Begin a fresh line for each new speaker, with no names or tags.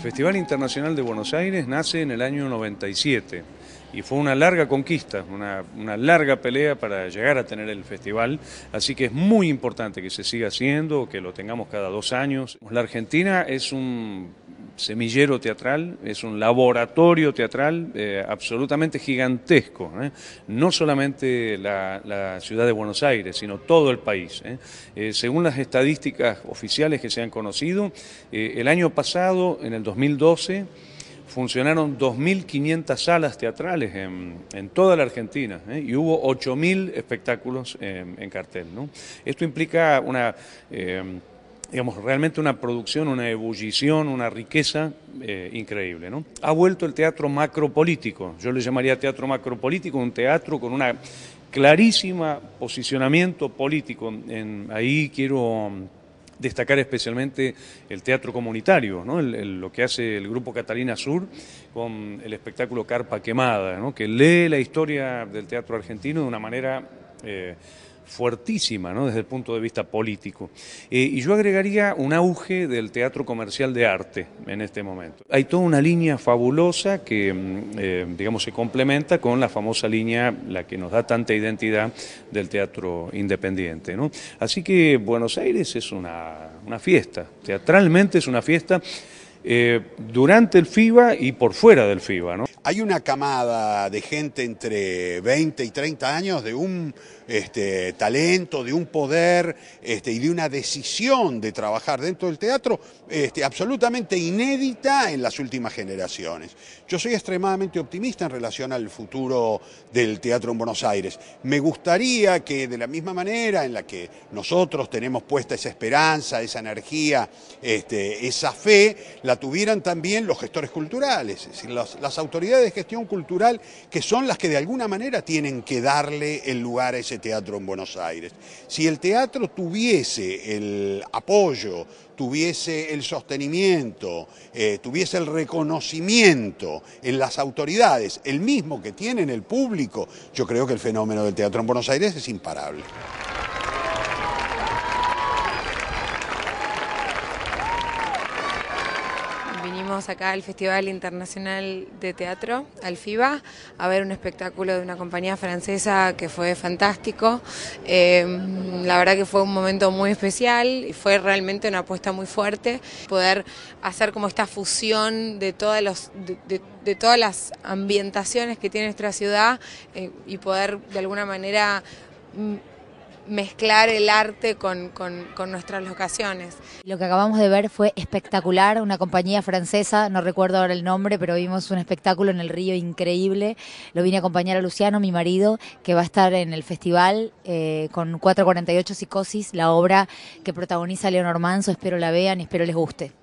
Festival Internacional de Buenos Aires nace en el año 97 y fue una larga conquista, una, una, larga pelea para llegar a tener el festival, así que es muy importante que se siga haciendo, que lo tengamos cada dos años. La Argentina es un semillero teatral, es un laboratorio teatral eh, absolutamente gigantesco, ¿eh? no solamente la, ciudad de Buenos Aires, sino todo el país. ¿eh? según las estadísticas oficiales que se han conocido, el año pasado, en el 2012, funcionaron 2.500 salas teatrales en, toda la Argentina y hubo 8.000 espectáculos en cartel. Esto implica una digamos, realmente una producción, una ebullición, una riqueza eh, increíble. ¿no? Ha vuelto el teatro macropolítico, yo le llamaría teatro macropolítico, un teatro con una clarísima posicionamiento político. ahí quiero mm, destacar especialmente el teatro comunitario, lo que hace el grupo Catalina Sur con el espectáculo Carpa Quemada, que lee la historia del teatro argentino de una manera... Eh, fuertísima ¿no? desde el punto de vista político. Eh, y yo agregaría un auge del teatro comercial de arte en este momento. Hay toda una línea fabulosa que, mm, eh, digamos, se complementa con la famosa línea, la que nos da tanta identidad del teatro independiente. Así que Buenos Aires es una, fiesta, teatralmente es una fiesta. Eh, durante el FIBA y por fuera del FIBA
hay una camada de gente entre 20 y 30 años de un este, talento, de un poder este, y de una decisión de trabajar dentro del teatro este, absolutamente inédita en las últimas generaciones. Yo soy extremadamente optimista en relación al futuro del teatro en Buenos Aires. Me gustaría que de la misma manera en la que nosotros tenemos puesta esa esperanza, esa energía, esa fe, la tuvieran también los gestores culturales, es decir, las autoridades de gestión cultural que son las que de alguna manera tienen que darle el lugar a ese teatro en Buenos Aires. Si el teatro tuviese el apoyo, tuviese el sostenimiento, eh, tuviese el reconocimiento en las autoridades, el mismo que tiene en el público, yo creo que el fenómeno del teatro en Buenos Aires es imparable.
acá al Festival Internacional de Teatro, al FIBA, a ver un espectáculo de una compañía francesa que fue fantástico. Eh, la verdad que fue un momento muy especial y fue realmente una apuesta muy fuerte. Poder hacer como esta fusión de todas, todas las ambientaciones que tiene nuestra ciudad eh, y poder de alguna manera mm, mezclar el arte con, nuestras locaciones.
Lo que acabamos de ver fue espectacular, una compañía francesa, no recuerdo ahora el nombre, pero vimos un espectáculo en el río increíble. Lo vine a acompañar a Luciano, mi marido, que va a estar en el festival eh, con 448 Psicosis, la obra que protagoniza Leonor Manso. Espero la vean y espero les guste.